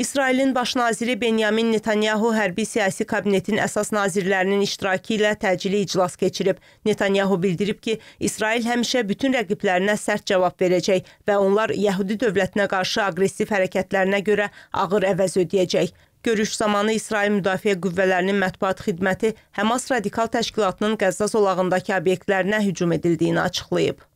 İsrailin baş naziri Benyamin Netanyahu hərbi siyasi kabinetin əsas nazirlərinin iştirakı ilə təcili iclas keçirib. Netanyahu bildirib ki, İsrail həmişə bütün rəqiblərinə sərt cavab verəcək və onlar Yəhudi dövlətinə qarşı aqressiv hərəkətlərinə görə ağır əvəz ödəyəcək. Görüş zamanı İsrail Müdafiə Qüvvələrinin mətbuat xidməti Həmas radikal təşkilatının Qəzza zolağındakı obyektlərinə hücum edildiyini açıqlayıb.